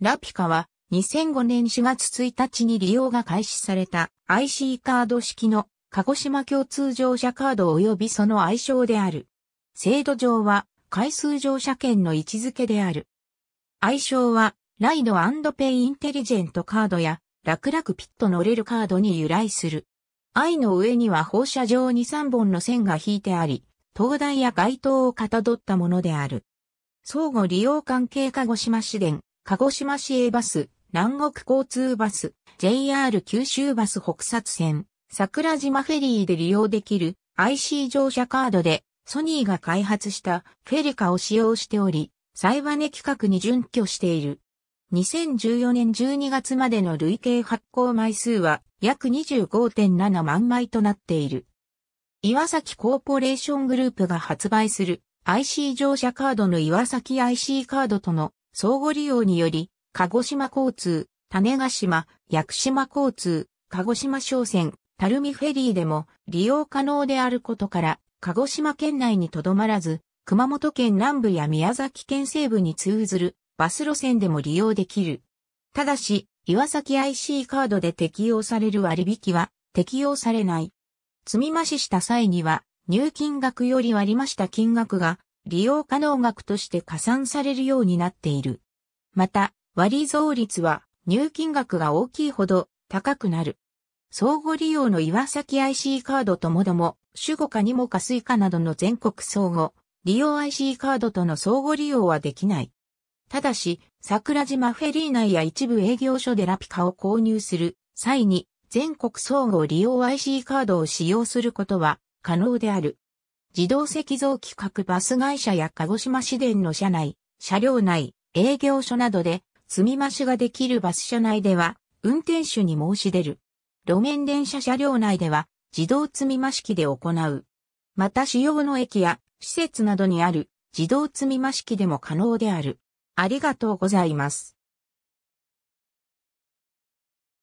ラピカは2005年4月1日に利用が開始された IC カード式の鹿児島共通乗車カード及びその愛称である。制度上は回数乗車券の位置づけである。愛称はライドペイインテリジェントカードや楽々ピット乗れるカードに由来する。愛の上には放射状に3本の線が引いてあり、灯台や街灯をかたどったものである。相互利用関係鹿児島市電、鹿児島市営バス、南国交通バス、JR 九州バス北薩線、桜島フェリーで利用できる IC 乗車カードでソニーが開発したフェリカを使用しており、サイバネ企画に準拠している。2014年12月までの累計発行枚数は約25.7万枚となっている。岩崎コーポレーショングループが発売する IC 乗車カードの岩崎 IC カードとの相互利用により、鹿児島交通、種ヶ島、屋久島交通、鹿児島商船、たるみフェリーでも利用可能であることから、鹿児島県内にとどまらず、熊本県南部や宮崎県西部に通ずるバス路線でも利用できる。ただし、岩崎 IC カードで適用される割引は適用されない。積み増しした際には、入金額より割り増した金額が利用可能額として加算されるようになっている。また、割増率は入金額が大きいほど高くなる。相互利用の岩崎 IC カードともども、主語かにもかスイカなどの全国相互、利用 IC カードとの相互利用はできない。ただし、桜島フェリー内や一部営業所でラピカを購入する際に、全国相互利用 IC カードを使用することは可能である。自動石像企画バス会社や鹿児島市電の車内、車両内、営業所などで積み増しができるバス車内では、運転手に申し出る。路面電車車両内では、自動積み増し機で行う。また使用の駅や施設などにある自動積み増し機でも可能である。ありがとうございます。